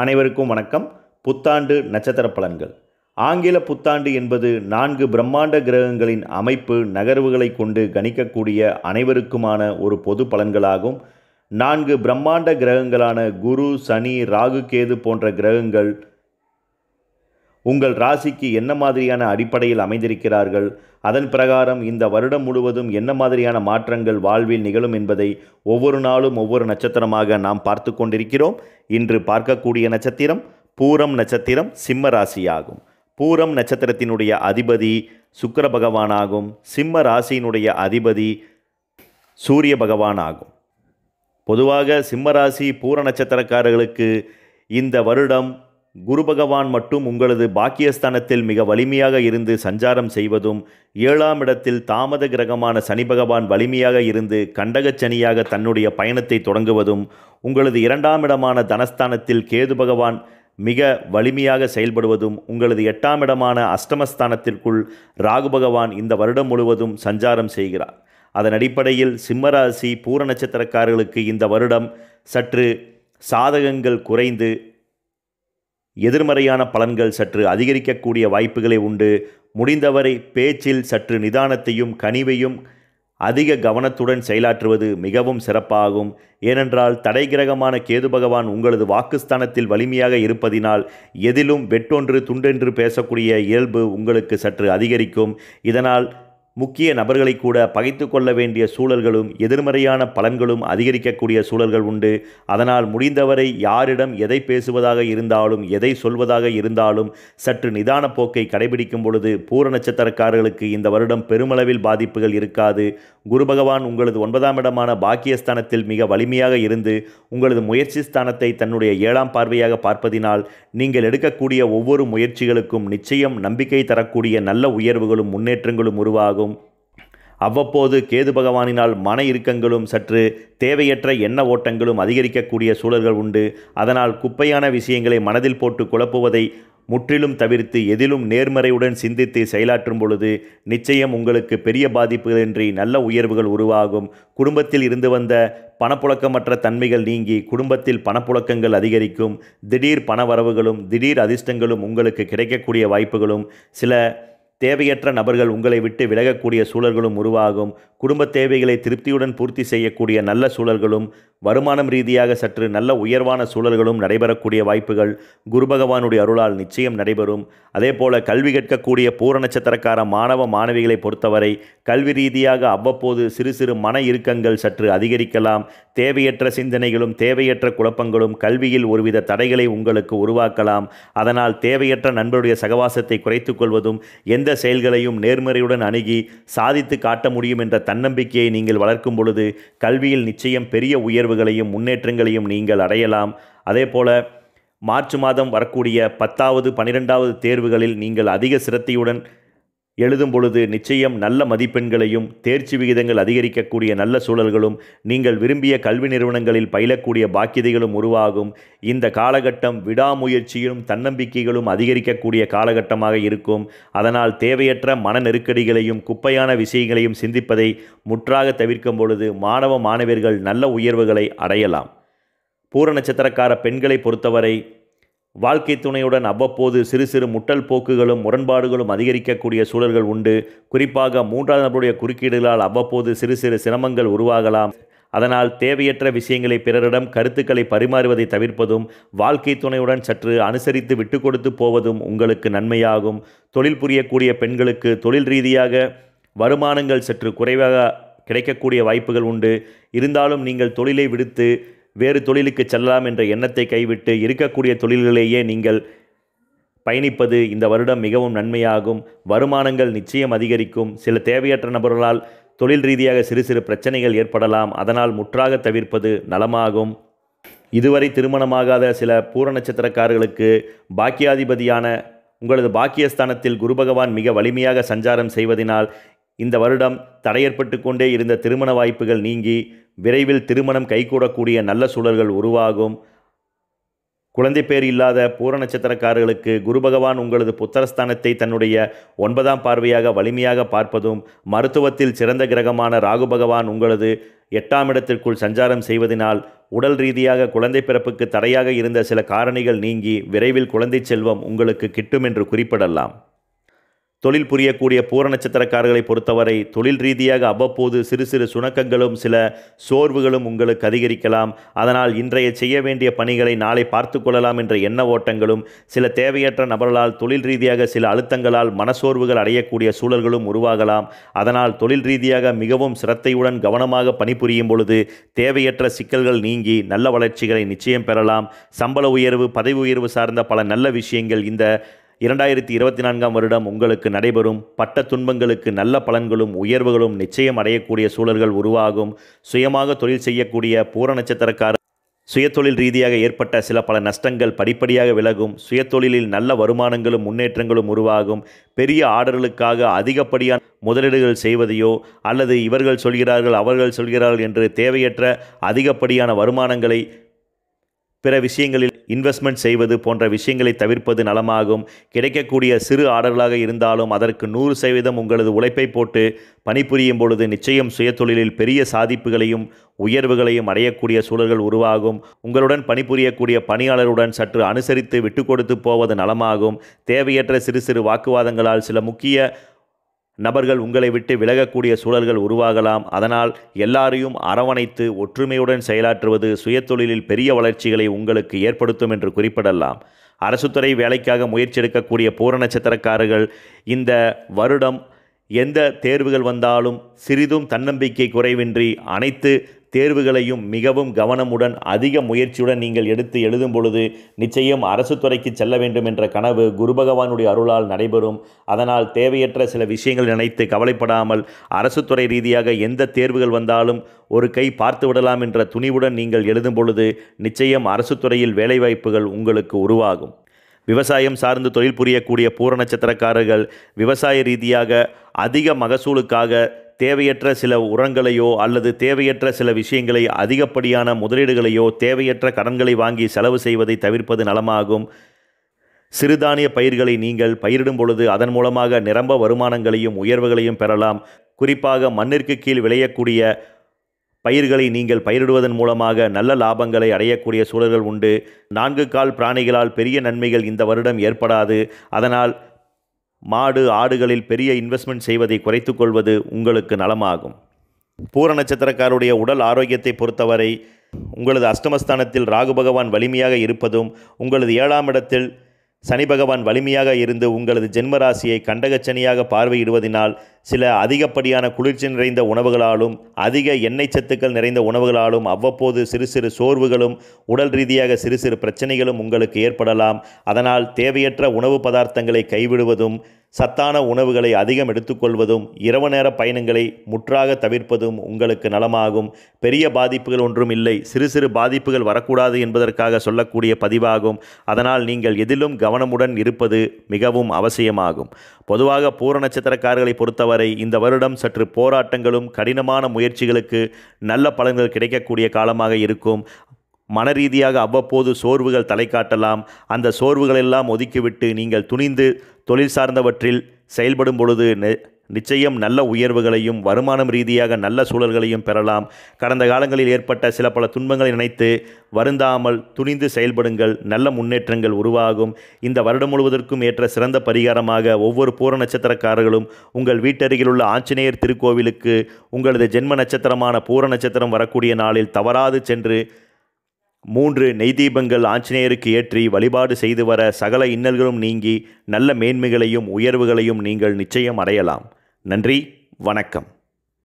அனைவருக்கும் வணக்கம் புத்தாண்டு நட்சத்திர பலன்கள் ஆங்கில புத்தாண்டு என்பது நான்கு பிரம்மாண்ட கிரகங்களின் அமைப்பு நகர்வுகளை கொண்டு கணிக்கக்கூடிய அனைவருக்குமான ஒரு பொது பலன்களாகும் நான்கு பிரம்மாண்ட கிரகங்களான குரு சனி ராகு கேது போன்ற கிரகங்கள் உங்கள் ராசிக்கு என்ன மாதிரியான அடிப்படையில் அமைந்திருக்கிறார்கள் அதன் பிரகாரம் இந்த வருடம் முழுவதும் என்ன மாதிரியான மாற்றங்கள் வாழ்வில் நிகழும் என்பதை ஒவ்வொரு நாளும் ஒவ்வொரு நட்சத்திரமாக நாம் பார்த்து கொண்டிருக்கிறோம் இன்று பார்க்கக்கூடிய நட்சத்திரம் பூரம் நட்சத்திரம் சிம்ம ராசியாகும் பூரம் நட்சத்திரத்தினுடைய அதிபதி சுக்கர பகவானாகும் சிம்ம ராசியினுடைய அதிபதி சூரிய பகவானாகும் பொதுவாக சிம்மராசி பூர நட்சத்திரக்காரர்களுக்கு இந்த வருடம் குரு பகவான் மட்டும் உங்களது பாக்கியஸ்தானத்தில் மிக வலிமையாக இருந்து சஞ்சாரம் செய்வதும் ஏழாம் இடத்தில் தாமத கிரகமான சனி பகவான் வலிமையாக இருந்து கண்டகச் சனியாக தன்னுடைய பயணத்தை தொடங்குவதும் உங்களது இரண்டாம் இடமான தனஸ்தானத்தில் கேது பகவான் மிக வலிமையாக செயல்படுவதும் உங்களது எட்டாம் இடமான அஷ்டமஸ்தானத்திற்குள் ராகு பகவான் இந்த வருடம் முழுவதும் சஞ்சாரம் செய்கிறார் அதன் அடிப்படையில் சிம்மராசி பூர நட்சத்திரக்காரர்களுக்கு இந்த வருடம் சற்று சாதகங்கள் குறைந்து எதிர்மறையான பலன்கள் சற்று அதிகரிக்கக்கூடிய வாய்ப்புகளை உண்டு முடிந்தவரை பேச்சில் சற்று நிதானத்தையும் கனிவையும் அதிக கவனத்துடன் செயலாற்றுவது மிகவும் சிறப்பாகும் ஏனென்றால் தடை கிரகமான கேது பகவான் உங்களது வாக்குஸ்தானத்தில் வலிமையாக இருப்பதினால் எதிலும் வெட்டொன்று துண்டென்று பேசக்கூடிய இயல்பு உங்களுக்கு சற்று அதிகரிக்கும் இதனால் முக்கிய நபர்களை கூட பகைத்து கொள்ள வேண்டிய சூழல்களும் எதிர்மறையான பலன்களும் அதிகரிக்கக்கூடிய சூழல்கள் உண்டு அதனால் முடிந்தவரை யாரிடம் எதை பேசுவதாக இருந்தாலும் எதை சொல்வதாக இருந்தாலும் சற்று நிதான போக்கை கடைபிடிக்கும் பொழுது பூர நட்சத்திரக்காரர்களுக்கு இந்த வருடம் பெருமளவில் பாதிப்புகள் இருக்காது குரு பகவான் உங்களது ஒன்பதாம் இடமான பாக்கியஸ்தானத்தில் மிக வலிமையாக இருந்து உங்களது முயற்சி ஸ்தானத்தை தன்னுடைய ஏழாம் பார்வையாக பார்ப்பதினால் நீங்கள் எடுக்கக்கூடிய ஒவ்வொரு முயற்சிகளுக்கும் நிச்சயம் நம்பிக்கை தரக்கூடிய நல்ல உயர்வுகளும் முன்னேற்றங்களும் உருவாகும் அவ்வப்போது கேது பகவானினால் மன இறுக்கங்களும் சற்று தேவையற்ற எண்ண ஓட்டங்களும் அதிகரிக்கக்கூடிய சூழல்கள் உண்டு அதனால் குப்பையான விஷயங்களை மனதில் போட்டு குழப்புவதை முற்றிலும் தவிர்த்து எதிலும் நேர்மறையுடன் சிந்தித்து செயலாற்றும் பொழுது நிச்சயம் உங்களுக்கு பெரிய பாதிப்புகளின்றி நல்ல உயர்வுகள் உருவாகும் குடும்பத்தில் இருந்து வந்த பணப்புழக்கமற்ற தன்மைகள் நீங்கி குடும்பத்தில் பணப்புழக்கங்கள் அதிகரிக்கும் திடீர் பணவரவுகளும் திடீர் அதிர்ஷ்டங்களும் உங்களுக்கு கிடைக்கக்கூடிய வாய்ப்புகளும் சில தேவையற்ற நபர்கள் உங்களை விட்டு விலகக்கூடிய சூழல்களும் உருவாகும் குடும்ப தேவைகளை திருப்தியுடன் பூர்த்தி செய்யக்கூடிய நல்ல சூழல்களும் வருமானம் ரீதியாக சற்று நல்ல உயர்வான சூழல்களும் நடைபெறக்கூடிய வாய்ப்புகள் குரு பகவானுடைய அருளால் நிச்சயம் நடைபெறும் அதே போல கல்வி கேட்கக்கூடிய பூர நட்சத்திரக்கார மாணவ மாணவிகளை பொறுத்தவரை கல்வி ரீதியாக அவ்வப்போது சிறு சிறு மன இறுக்கங்கள் சற்று அதிகரிக்கலாம் தேவையற்ற சிந்தனைகளும் தேவையற்ற குழப்பங்களும் கல்வியில் ஒருவித தடைகளை உங்களுக்கு உருவாக்கலாம் அதனால் தேவையற்ற நண்பருடைய சகவாசத்தை குறைத்து கொள்வதும் எந்த செயல்களையும் நேர்மறையுடன் அணுகி சாதித்து காட்ட முடியும் என்ற தன்னம்பிக்கையை நீங்கள் வளர்க்கும் பொழுது கல்வியில் நிச்சயம் பெரிய உயர்வு உயர்வுகளையும் முன்னேற்றங்களையும் நீங்கள் அடையலாம் அதே போல் மார்ச் மாதம் வரக்கூடிய பத்தாவது பன்னிரெண்டாவது தேர்வுகளில் நீங்கள் அதிக சிரத்தையுடன் எழுதும் பொழுது நிச்சயம் நல்ல மதிப்பெண்களையும் தேர்ச்சி விகிதங்கள் அதிகரிக்கக்கூடிய நல்ல சூழல்களும் நீங்கள் விரும்பிய கல்வி நிறுவனங்களில் பயிலக்கூடிய பாக்கியதைகளும் உருவாகும் இந்த காலகட்டம் விடாமுயற்சியிலும் தன்னம்பிக்கைகளும் அதிகரிக்கக்கூடிய காலகட்டமாக இருக்கும் அதனால் தேவையற்ற மன நெருக்கடிகளையும் குப்பையான விஷயங்களையும் சிந்திப்பதை முற்றாக தவிர்க்கும் பொழுது மாணவ மாணவியர்கள் நல்ல உயர்வுகளை அடையலாம் பூர நட்சத்திரக்கார பெண்களை பொறுத்தவரை வாழ்க்கை துணையுடன் அவ்வப்போது சிறு சிறு முட்டல் போக்குகளும் முரண்பாடுகளும் அதிகரிக்கக்கூடிய சூழல்கள் உண்டு குறிப்பாக மூன்றாவது நபருடைய குறுக்கீடுகளால் அவ்வப்போது சிறு சிறு சிரமங்கள் உருவாகலாம் அதனால் தேவையற்ற விஷயங்களை பிறரிடம் கருத்துக்களை பரிமாறுவதை தவிர்ப்பதும் வாழ்க்கை துணையுடன் சற்று அனுசரித்து விட்டு கொடுத்து போவதும் உங்களுக்கு நன்மையாகும் தொழில் புரியக்கூடிய பெண்களுக்கு தொழில் ரீதியாக வருமானங்கள் சற்று குறைவாக கிடைக்கக்கூடிய வாய்ப்புகள் உண்டு இருந்தாலும் நீங்கள் தொழிலை விடுத்து வேறு தொழிலுக்கு செல்லலாம் என்ற எண்ணத்தை கைவிட்டு இருக்கக்கூடிய தொழில்களையே நீங்கள் பயணிப்பது இந்த வருடம் மிகவும் நன்மையாகும் வருமானங்கள் நிச்சயம் அதிகரிக்கும் சில தேவையற்ற நபர்களால் தொழில் ரீதியாக சிறு சிறு பிரச்சனைகள் ஏற்படலாம் அதனால் முற்றாக தவிர்ப்பது நலமாகும் இதுவரை திருமணமாகாத சில பூர நட்சத்திரக்காரர்களுக்கு பாக்கியாதிபதியான உங்களது பாக்கியஸ்தானத்தில் குரு பகவான் மிக வலிமையாக சஞ்சாரம் செய்வதனால் இந்த வருடம் தடையற்பட்டு கொண்டே இருந்த திருமண வாய்ப்புகள் நீங்கி விரைவில் திருமணம் கைகூடக்கூடிய நல்ல சூழல்கள் உருவாகும் குழந்தை பேர் இல்லாத பூர நட்சத்திரக்காரர்களுக்கு குரு பகவான் உங்களது புத்தரஸ்தானத்தை தன்னுடைய ஒன்பதாம் பார்வையாக வலிமையாக பார்ப்பதும் மருத்துவத்தில் சிறந்த கிரகமான ராகு பகவான் உங்களது எட்டாம் இடத்திற்குள் சஞ்சாரம் செய்வதனால் உடல் ரீதியாக குழந்தை பிறப்புக்கு தடையாக இருந்த சில காரணிகள் நீங்கி விரைவில் குழந்தை செல்வம் உங்களுக்கு கிட்டும் என்று குறிப்பிடலாம் தொழில் புரியக்கூடிய பூர நட்சத்திரக்காரர்களை பொறுத்தவரை தொழில் ரீதியாக அவ்வப்போது சிறு சிறு சுணக்கங்களும் சில சோர்வுகளும் உங்களுக்கு அதிகரிக்கலாம் அதனால் இன்றைய செய்ய வேண்டிய பணிகளை நாளை பார்த்து கொள்ளலாம் என்ற எண்ண ஓட்டங்களும் சில தேவையற்ற நபர்களால் தொழில் ரீதியாக சில அழுத்தங்களால் மனசோர்வுகள் அடையக்கூடிய சூழல்களும் உருவாகலாம் அதனால் தொழில் ரீதியாக மிகவும் சிரத்தையுடன் கவனமாக பணிபுரியும் பொழுது தேவையற்ற சிக்கல்கள் நீங்கி நல்ல வளர்ச்சிகளை நிச்சயம் பெறலாம் சம்பள உயர்வு பதவி உயர்வு சார்ந்த பல நல்ல விஷயங்கள் இந்த இரண்டாயிரத்தி இருபத்தி நான்காம் வருடம் உங்களுக்கு நடைபெறும் பட்ட துன்பங்களுக்கு நல்ல பலன்களும் உயர்வுகளும் நிச்சயம் அடையக்கூடிய சூழல்கள் உருவாகும் சுயமாக தொழில் செய்யக்கூடிய பூர நட்சத்திரக்கார சுயத்தொழில் ரீதியாக ஏற்பட்ட சில பல நஷ்டங்கள் படிப்படியாக விலகும் சுயத்தொழிலில் நல்ல வருமானங்களும் முன்னேற்றங்களும் உருவாகும் பெரிய ஆர்டர்களுக்காக அதிகப்படியான முதலீடுகள் செய்வதையோ அல்லது இவர்கள் சொல்கிறார்கள் அவர்கள் சொல்கிறார்கள் என்று தேவையற்ற அதிகப்படியான வருமானங்களை பிற விஷயங்களில் இன்வெஸ்ட்மெண்ட் செய்வது போன்ற விஷயங்களை தவிர்ப்பது நலமாகும் கிடைக்கக்கூடிய சிறு ஆர்டர்களாக இருந்தாலும் அதற்கு நூறு சதவீதம் உங்களது உழைப்பை போட்டு பணிபுரியும் பொழுது நிச்சயம் சுயத்தொழிலில் பெரிய சாதிப்புகளையும் உயர்வுகளையும் அடையக்கூடிய சூழல்கள் உருவாகும் உங்களுடன் பணிபுரியக்கூடிய பணியாளருடன் சற்று அனுசரித்து விட்டு கொடுத்து போவது நலமாகும் தேவையற்ற சிறு சிறு வாக்குவாதங்களால் சில முக்கிய நபர்கள் உங்களை விட்டு விலகக்கூடிய சூழல்கள் உருவாகலாம் அதனால் எல்லாரையும் அரவணைத்து ஒற்றுமையுடன் செயலாற்றுவது சுயத்தொழிலில் பெரிய வளர்ச்சிகளை உங்களுக்கு ஏற்படுத்தும் என்று குறிப்பிடலாம் அரசுத்துறை வேலைக்காக முயற்சி எடுக்கக்கூடிய பூர நட்சத்திரக்காரர்கள் இந்த வருடம் எந்த தேர்வுகள் வந்தாலும் சிறிதும் தன்னம்பிக்கை குறைவின்றி அனைத்து தேர்வுகளையும் மிகவும் கவனமுடன் அதிக முயற்சியுடன் நீங்கள் எடுத்து எழுதும் பொழுது நிச்சயம் அரசு துறைக்கு செல்ல வேண்டும் என்ற கனவு குரு பகவானுடைய அருளால் நடைபெறும் அதனால் தேவையற்ற சில விஷயங்கள் நினைத்து கவலைப்படாமல் அரசு துறை ரீதியாக எந்த தேர்வுகள் வந்தாலும் ஒரு கை பார்த்து விடலாம் என்ற துணிவுடன் நீங்கள் எழுதும் பொழுது நிச்சயம் அரசு துறையில் வேலைவாய்ப்புகள் உங்களுக்கு உருவாகும் விவசாயம் சார்ந்து தொழில் புரியக்கூடிய பூர நட்சத்திரக்காரர்கள் விவசாய ரீதியாக அதிக மகசூலுக்காக தேவையற்ற சில உரங்களையோ அல்லது தேவையற்ற சில விஷயங்களை அதிகப்படியான முதலீடுகளையோ தேவையற்ற கடன்களை வாங்கி செலவு செய்வதை தவிர்ப்பது நலமாகும் சிறுதானிய பயிர்களை நீங்கள் பயிரிடும் பொழுது அதன் மூலமாக நிரம்ப வருமானங்களையும் உயர்வுகளையும் பெறலாம் குறிப்பாக மண்ணிற்கு கீழ் விளையக்கூடிய பயிர்களை நீங்கள் பயிரிடுவதன் மூலமாக நல்ல லாபங்களை அடையக்கூடிய சூழல்கள் உண்டு நான்கு கால் பிராணிகளால் பெரிய நன்மைகள் இந்த வருடம் ஏற்படாது அதனால் மாடு ஆடுகளில் பெரிய இன்வெஸ்ட்மெண்ட் செய்வதை குறைத்து கொள்வது உங்களுக்கு நலமாகும் பூர நட்சத்திரக்காருடைய உடல் ஆரோக்கியத்தை பொறுத்தவரை உங்களது அஷ்டமஸ்தானத்தில் ராகு பகவான் வலிமையாக இருப்பதும் உங்களது ஏழாம் இடத்தில் சனி பகவான் வலிமையாக இருந்து உங்களது ஜென்மராசியை கண்டகச்சனியாக பார்வையிடுவதனால் சில அதிகப்படியான குளிர்ச்சி நிறைந்த உணவுகளாலும் அதிக எண்ணெய் சத்துக்கள் நிறைந்த உணவுகளாலும் அவ்வப்போது சிறு சிறு சோர்வுகளும் உடல் ரீதியாக சிறு சிறு பிரச்சனைகளும் உங்களுக்கு ஏற்படலாம் அதனால் தேவையற்ற உணவு பதார்த்தங்களை கைவிடுவதும் சத்தான உணவுகளை அதிகம் எடுத்துக்கொள்வதும் இரவு நேர பயணங்களை முற்றாக தவிர்ப்பதும் உங்களுக்கு நலமாகும் பெரிய பாதிப்புகள் ஒன்றும் இல்லை சிறு சிறு பாதிப்புகள் வரக்கூடாது என்பதற்காக சொல்லக்கூடிய பதிவாகும் அதனால் நீங்கள் எதிலும் கவனமுடன் இருப்பது மிகவும் அவசியமாகும் பொதுவாக பூர நட்சத்திரக்காரர்களை பொறுத்தவரை இந்த வருடம் சற்று போராட்டங்களும் கடினமான முயற்சிகளுக்கு நல்ல பலன்கள் கிடைக்கக்கூடிய காலமாக இருக்கும் மனரீதியாக அவ்வப்போது சோர்வுகள் தலை காட்டலாம் அந்த சோர்வுகளெல்லாம் ஒதுக்கிவிட்டு நீங்கள் துணிந்து தொழில் சார்ந்தவற்றில் செயல்படும் பொழுது நிச்சயம் நல்ல உயர்வுகளையும் வருமானம் ரீதியாக நல்ல சூழல்களையும் பெறலாம் கடந்த காலங்களில் ஏற்பட்ட சில பல துன்பங்களை நினைத்து வருந்தாமல் துணிந்து செயல்படுங்கள் நல்ல முன்னேற்றங்கள் உருவாகும் இந்த வருடம் முழுவதற்கும் ஏற்ற சிறந்த பரிகாரமாக ஒவ்வொரு பூர நட்சத்திரக்காரர்களும் உங்கள் வீட்டருகில் உள்ள ஆஞ்சநேயர் திருக்கோவிலுக்கு உங்களது ஜென்ம நட்சத்திரமான பூர நட்சத்திரம் வரக்கூடிய நாளில் தவறாது சென்று மூன்று நெய் தீபங்கள் ஆஞ்சநேயருக்கு ஏற்றி வழிபாடு செய்து வர சகல இன்னல்களும் நீங்கி நல்ல மேன்மைகளையும் உயர்வுகளையும் நீங்கள் நிச்சயம் அடையலாம் நன்றி வணக்கம்